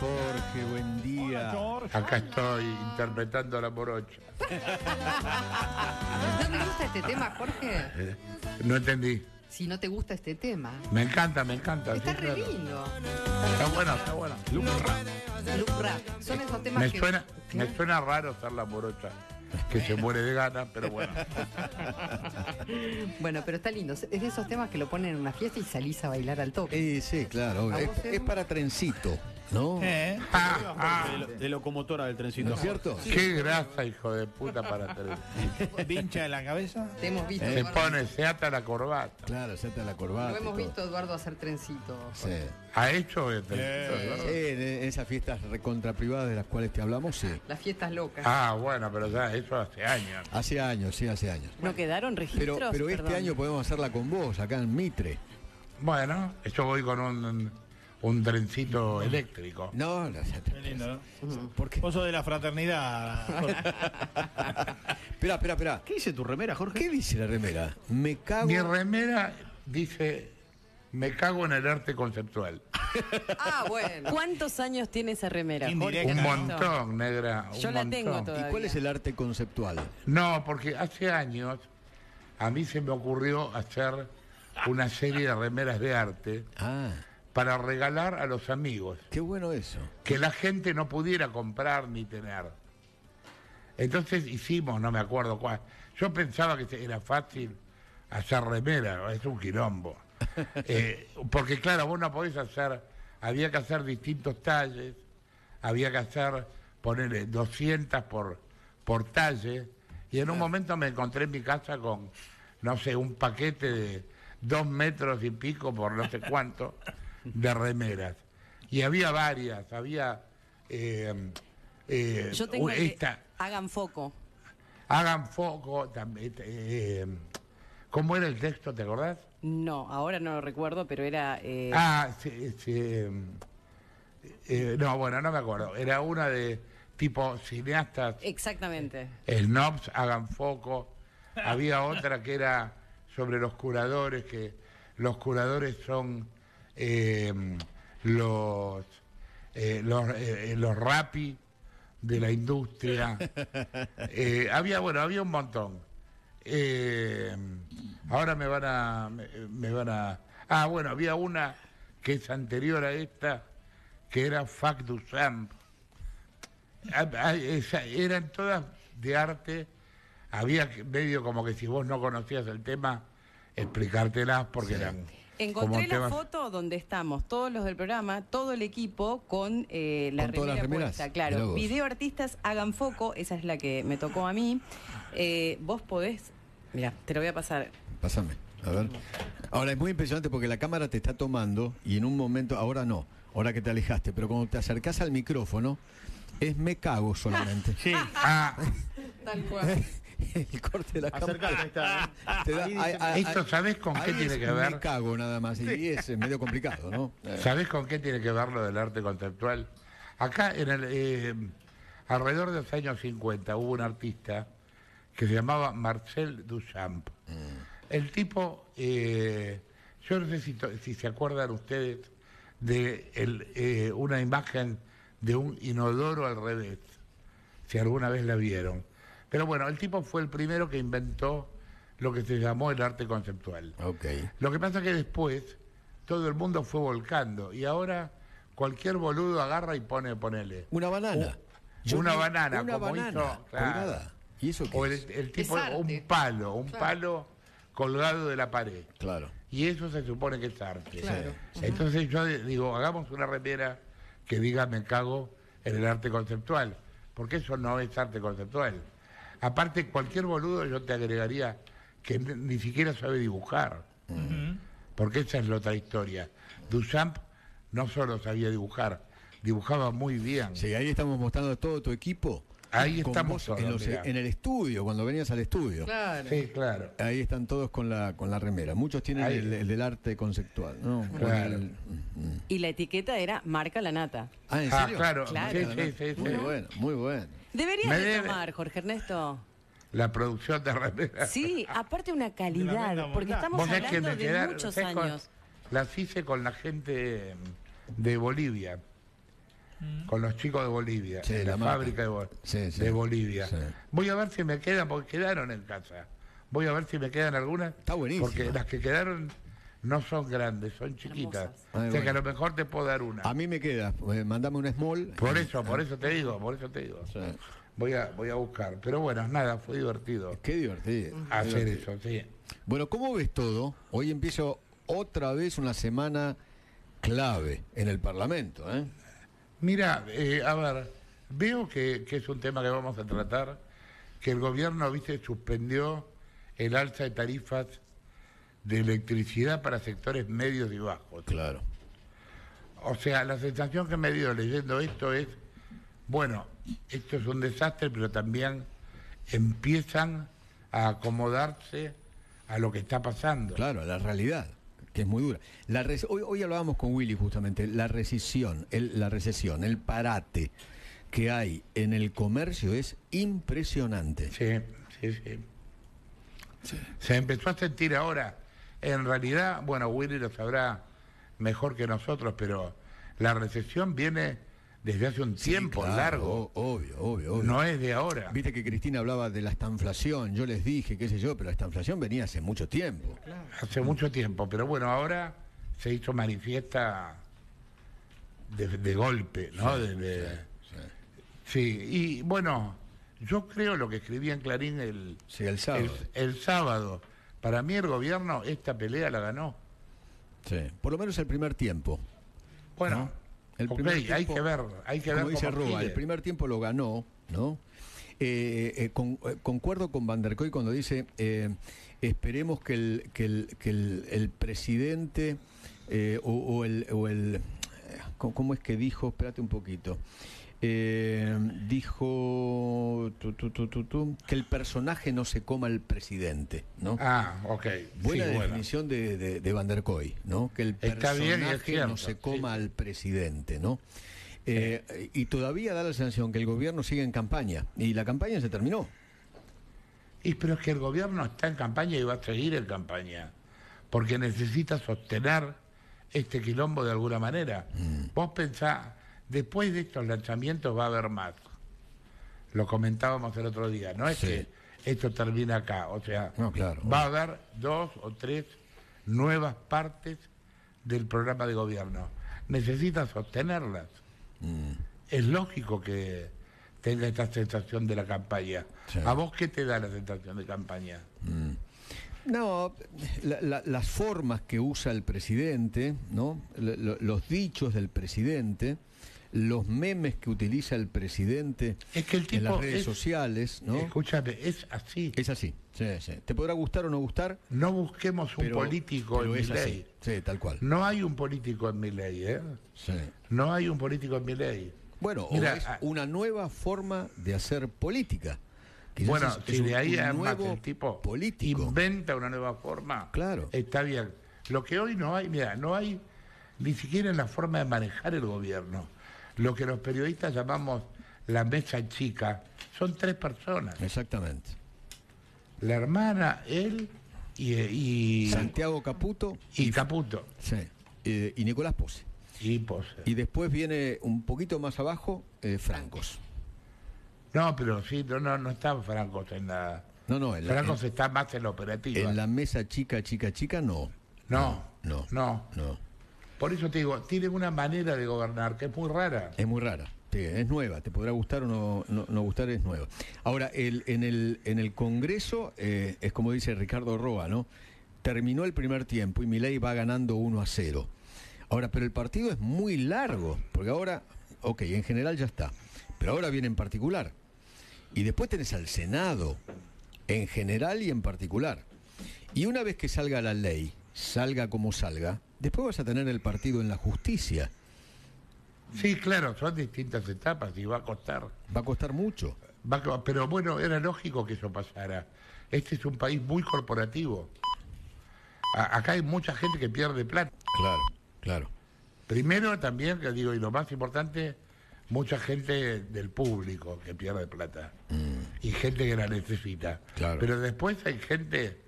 Jorge, buen día. Acá estoy interpretando a la morocha. ¿No te gusta este tema, Jorge? Eh, no entendí. Si no te gusta este tema. Me encanta, me encanta. Está re lindo. Está bueno, está bueno. Son esos temas me que... Suena, Me suena raro ser la morocha que se muere de ganas, pero bueno. bueno, pero está lindo. Es de esos temas que lo ponen en una fiesta y salís a bailar al toque. Sí, sí, claro. es, para trencito. ¿No? ¿Eh? Ah, ah. De, locomotora del trencito. ¿No es cierto? Qué grasa, hijo de puta, para tener. ¿Vincha de la cabeza? Te hemos visto. Eh. Se pone, se ata la corbata. Claro, se ata la corbata. Lo hemos visto, Eduardo, hacer trencito. ¿Ha hecho eh. sí. en, esas fiestas recontraprivadas de las cuales te hablamos, sí. Las fiestas locas. Ah, bueno, pero ya, eso hace años. Hace años, sí, hace años. ¿No quedaron registros? Pero, este año podemos hacerla con vos, acá en Mitre. Bueno, yo voy con un un trencito eléctrico. No, no, Qué ¿no? de la fraternidad. Espera, espera, espera. ¿Qué dice tu remera, Jorge? ¿Qué dice la remera? Me cago. Mi remera dice. Me cago en el arte conceptual. Ah, bueno. ¿Cuántos años tiene esa remera? un montón, negra. Yo la tengo ¿Y cuál es el arte conceptual? No, porque hace años a mí se me ocurrió hacer una serie de remeras de arte. Ah para regalar a los amigos. Qué bueno eso. Que la gente no pudiera comprar ni tener. Entonces hicimos, no me acuerdo cuál. Yo pensaba que era fácil hacer remera, es un quilombo. Eh, porque claro, vos no podés hacer, había que hacer distintos talles, había que hacer, ponerle 200 por, por talle, y en un momento me encontré en mi casa con, no sé, un paquete de dos metros y pico por no sé cuánto, de remeras. Y había varias, había eh, eh, Yo tengo esta. hagan foco. Hagan foco también. Eh, ¿Cómo era el texto, te acordás? No, ahora no lo recuerdo, pero era... Ah, sí, sí no, bueno, no me acuerdo. Era una de tipo cineastas. Exactamente. El hagan foco. Había otra que era sobre los curadores, que los curadores son Em, eh, los, eh, los, eh, los rapi de la industria. Eh, había, bueno, había un montón. Em, ahora me van a. Me, van a. Ah, bueno, había una que es anterior a esta, que era Fac du ah, ah, Eran todas de arte. Había medio como que si vos no conocías el tema, explicártelas porque eran Encontré la foto donde estamos, todos los del programa, todo el equipo con eh, la ¿Con puesta, claro. Video artistas hagan foco, esa es la que me tocó a mí. Eh, vos podés, mira, te lo voy a pasar. Pásame, a ver. Ahora es muy impresionante porque la cámara te está tomando y en un momento, ahora no, ahora que te alejaste, pero cuando te acercás al micrófono, es me cago solamente. sí. Ah. Tal cual. el corte Esto, ¿sabes con qué tiene que ver? cago nada más, y es medio complicado, ¿no? Eh. ¿Sabes con qué tiene que ver lo del arte conceptual? Acá, en el, eh, alrededor de los años 50, hubo un artista que se llamaba Marcel Duchamp. Mm. El tipo, eh, yo no sé si, se acuerdan ustedes de el, una imagen de un inodoro al revés, si alguna vez la vieron. Pero bueno, el tipo fue el primero que inventó lo que se llamó el arte conceptual. Lo que pasa es que después todo el mundo fue volcando y ahora cualquier boludo agarra y pone, ponele. Una banana. una, banana una como banana, hizo. Pues ¿Y eso qué el, tipo, un palo, un palo colgado de la pared. Claro. Y eso se supone que es arte. Entonces yo digo, hagamos una remera que diga me cago en el arte conceptual, porque eso no es arte conceptual. Aparte, cualquier boludo yo te agregaría que ni siquiera sabe dibujar, porque esa es la otra historia. Duchamp no solo sabía dibujar, dibujaba muy bien. Sí, ahí estamos mostrando a todo tu equipo Ahí estamos e, en, el estudio, cuando venías al estudio. Claro. Sí, claro. Ahí están todos con la, con la remera. Muchos tienen el, del arte conceptual, Claro. Mm, mm. Y la etiqueta era marca la nata. Ah, ¿en ah, serio? claro. Sí, sí, sí, muy bueno, muy bueno. Deberías de tomar, Jorge Ernesto la producción de remera. Sí, aparte una calidad, porque estamos hablando de muchos años. las hice con la gente de Bolivia. Mm. con los chicos de Bolivia, la, fábrica de, Bolivia. Voy a ver si me quedan, porque quedaron en casa. Voy a ver si me quedan algunas. Está buenísimo. Porque las que quedaron no son grandes, son chiquitas. o sea que a lo mejor te puedo dar una. A mí me queda, Pues, mandame un small. Por eso, por eso te digo, por eso te digo. Voy a, voy a buscar. Pero bueno, nada, fue divertido. Qué divertido. Hacer eso, sí. Bueno, ¿cómo ves todo? Hoy empiezo otra vez una semana clave en el Parlamento. ¿eh? Mira, eh, a ver, veo que, que, es un tema que vamos a tratar, que el gobierno, viste, suspendió el alza de tarifas de electricidad para sectores medios y bajos. Claro. O sea, la sensación que me dio leyendo esto es, bueno, esto es un desastre, pero también empiezan a acomodarse a lo que está pasando. Claro, a la realidad que es muy dura. La hoy, hoy hablábamos con Willy justamente, la recesión, el, la recesión, el parate que hay en el comercio es impresionante. sí, sí, sí. Se empezó a sentir ahora, en realidad, bueno, Willy lo sabrá mejor que nosotros, pero la recesión viene desde hace un tiempo largo. Obvio, obvio, No es de ahora. Viste que Cristina hablaba de la estanflación, yo les dije, qué sé yo, pero la estanflación venía hace mucho tiempo. Hace mucho tiempo, pero bueno, ahora se hizo manifiesta de, golpe, ¿no? Sí, y bueno, yo creo lo que escribía en Clarín el, sábado. El, el sábado. Para mí el gobierno esta pelea la ganó. Sí, por lo menos el primer tiempo. Bueno, el hay que ver, hay que el primer tiempo lo ganó, ¿no? Eh, eh, eh, concuerdo con Van der cuando dice esperemos que el, presidente el, o el ¿cómo es que dijo? Espérate un poquito. Eh, dijo que el personaje no se coma al presidente, ¿no? Ah, ok. Buena definición De, Van der Koy, ¿no? Que el personaje no se coma al presidente, ¿no? Eh, y todavía da la sensación que el gobierno sigue en campaña y la campaña se terminó. Y pero es que el gobierno está en campaña y va a seguir en campaña, porque necesita sostener este quilombo de alguna manera. Mm. Vos pensás, después de estos lanzamientos va a haber más. Lo comentábamos el otro día, no es que esto termina acá, o sea, va a haber dos o tres nuevas partes del programa de gobierno. Necesita sostenerlas. Mm. Es lógico que tenga esta sensación de la campaña. ¿A vos qué te da la sensación de campaña? Mm. No, las formas que usa el presidente, ¿no? los dichos del presidente, los memes que utiliza el presidente es en las redes sociales, ¿no? Escúchame, es así. Es así. Te podrá gustar o no gustar. No busquemos un político en mi ley. tal cual. No hay un político en mi ley, ¿eh? No hay un político en mi ley. Bueno, es ah, una nueva forma de hacer política. bueno, si de ahí el tipo político. inventa una nueva forma, claro. está bien. Lo que hoy no hay, mira, no hay ni siquiera la forma de manejar el gobierno lo que los periodistas llamamos la mesa chica, son tres personas. Exactamente. La hermana, él y... Santiago Caputo. Y, Caputo. Sí. y Nicolás Pose. Y Pose. Y después viene un poquito más abajo eh, Francos. No, pero sí, no, no, no están Francos en la... No, no, Francos está más en la operativa. En la mesa chica, chica, chica, no, no. no. no. Por eso te digo, tienen una manera de gobernar que es muy rara. Es muy rara. es nueva, te podrá gustar o no, gustar, es nueva. Ahora, en, el, en el Congreso, eh, es como dice Ricardo Roa, ¿no? Terminó el primer tiempo y mi ley va ganando 1 a 0. Ahora, pero el partido es muy largo, porque ahora, ok, en general ya está, pero ahora viene en particular. Y después tenés al Senado, en general y en particular. Y una vez que salga la ley, salga como salga, Después vas a tener el partido en la justicia. Sí, claro, son distintas etapas y va a costar. Va a costar mucho. pero bueno, era lógico que eso pasara. Este es un país muy corporativo. acá hay mucha gente que pierde plata. Claro, claro. Primero también, que digo, y lo más importante, mucha gente del público que pierde plata. Mm. Y gente que la necesita. Claro. Pero después hay gente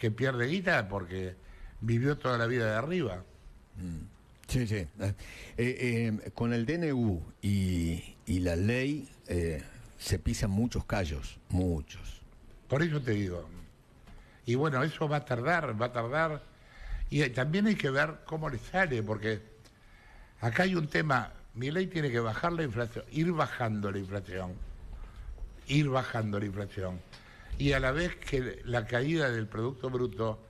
que pierde guita porque vivió toda la vida de arriba. Mm. Sí, sí. Eh, eh, con el DNU y, y la ley eh, se pisan muchos callos, muchos. Por eso te digo. Y bueno, eso va a tardar, va a tardar. Y también hay que ver cómo le sale, porque acá hay un tema. Mi ley tiene que bajar la inflación, ir bajando la inflación, ir bajando la inflación. Y a la vez que la caída del Producto Bruto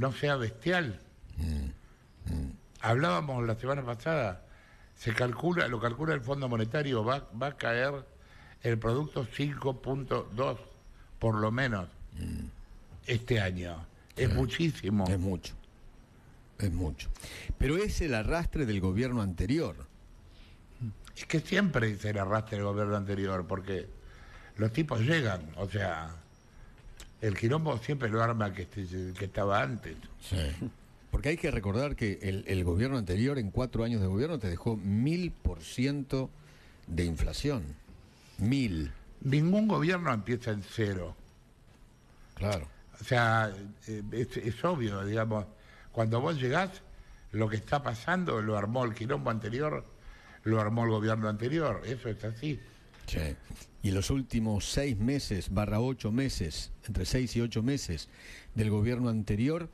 no sea bestial. Hablábamos la semana pasada, se calcula, lo calcula el Fondo Monetario, va, a caer el producto 5.2 por lo menos este año. Es eh, muchísimo. Es mucho. Es mucho. Pero es el arrastre del gobierno anterior. Es que siempre es el arrastre del gobierno anterior, porque los tipos llegan, o sea, el quilombo siempre lo arma que, que estaba antes. Porque hay que recordar que el, gobierno anterior, en cuatro años de gobierno, te dejó mil por ciento de inflación. Mil. Ningún gobierno empieza en cero. Claro. O sea, eh, es, obvio, digamos, cuando vos llegás, lo que está pasando lo armó el quilombo anterior, lo armó el gobierno anterior, eso es así. Y los últimos seis meses, barra ocho meses, entre seis y ocho meses del gobierno anterior,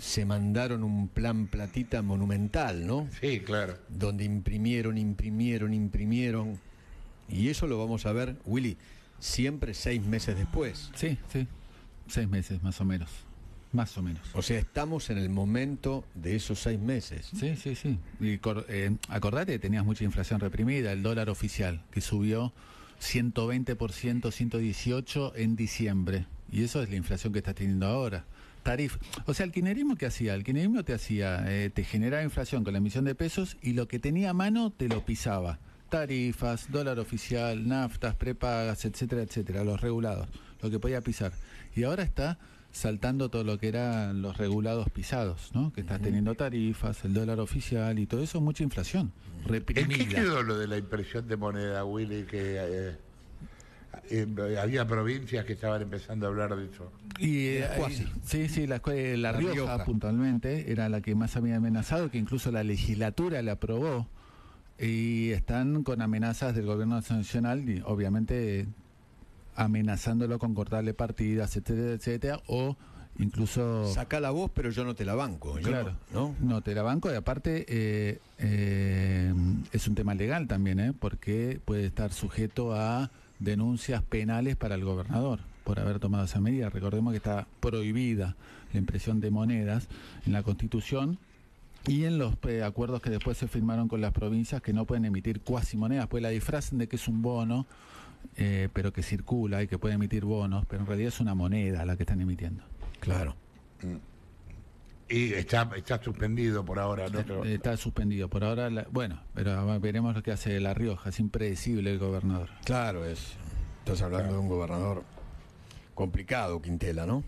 se mandaron un plan platita monumental, ¿no? Sí, claro. Donde imprimieron, imprimieron, imprimieron. Y eso lo vamos a ver, Willy, siempre seis meses después. Sí, sí. Seis meses, más o menos más o menos. O sea, estamos en el momento de esos seis meses. Sí, sí, sí. Y eh, acordate tenías mucha inflación reprimida, el dólar oficial, que subió 120%, 118% en diciembre. Y eso es la inflación que estás teniendo ahora. Tarif. O sea, el kinerismo que hacía, el kinerismo te hacía, eh, te generaba inflación con la emisión de pesos y lo que tenía a mano te lo pisaba. Tarifas, dólar oficial, naftas, prepagas, etcétera, etcétera, los regulados, lo que podía pisar. Y ahora está saltando todo lo que eran los regulados pisados, ¿no? Que estás teniendo tarifas, el dólar oficial y todo eso, mucha inflación qué quedó lo de la impresión de moneda, Willy, que... Eh, eh, em, había provincias que estaban empezando a hablar de eso. Y, eh, sí, sí, la, Rioja, puntualmente era la que más había amenazado, que incluso la legislatura la aprobó y están con amenazas del gobierno nacional y obviamente amenazándolo con cortarle partidas, etcétera, etcétera, o incluso... Saca la voz, pero yo no te la banco. Claro, no, no, te la banco y aparte eh, eh, es un tema legal también, ¿eh? porque puede estar sujeto a denuncias penales para el gobernador por haber tomado esa medida. Recordemos que está prohibida la impresión de monedas en la Constitución y en los acuerdos que después se firmaron con las provincias que no pueden emitir cuasi monedas, pues la disfrazan de que es un bono eh, pero que circula y que puede emitir bonos, pero en realidad es una moneda la que están emitiendo. Claro. Mm. Y está, suspendido por ahora, ¿no? Está, está suspendido por ahora. bueno, pero veremos lo que hace La Rioja. Es impredecible el gobernador. Claro, es. Estás hablando de un gobernador complicado, Quintela, ¿no?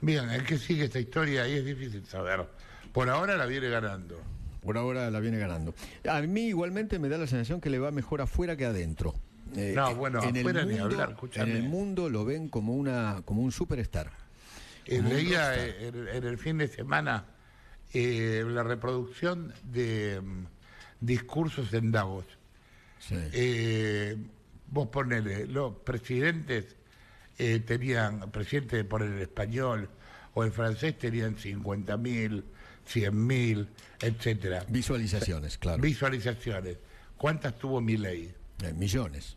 Mm. Bien, el que sigue esta historia y es difícil saber. Por ahora la viene ganando. Por ahora la viene ganando. A mí igualmente me da la sensación que le va mejor afuera que adentro. Eh, no, bueno, en el mundo, ni hablar, En el mundo lo ven como, una, como un superstar. Eh, leía eh, en, el fin de semana la reproducción de mm, discursos en Davos. vos ponele, los presidentes tenían, presidente por el español o el francés tenían 50.000, 100.000, etcétera. Visualizaciones, claro. Visualizaciones. ¿Cuántas tuvo mi ley? Eh, ...cuarenta millones.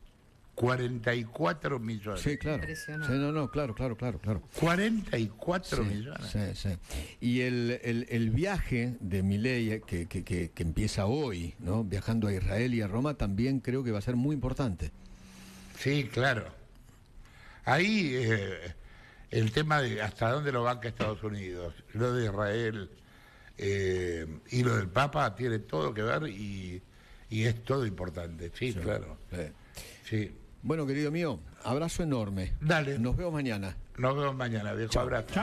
44 millones. Sí, claro. no, no, claro, claro, claro, claro. 44 millones. Sí, sí. Y el, viaje de Milei, eh, que, que, empieza hoy, ¿no? Viajando a Israel y a Roma, también creo que va a ser muy importante. Sí, claro. Ahí eh, el tema de hasta dónde lo que Estados Unidos, lo de Israel, eh, y lo del Papa tiene todo que ver y, es todo importante. Sí, claro. Sí. Bueno, querido mío, abrazo enorme. Dale. Nos vemos mañana. Nos vemos mañana, viejo. Abrazo.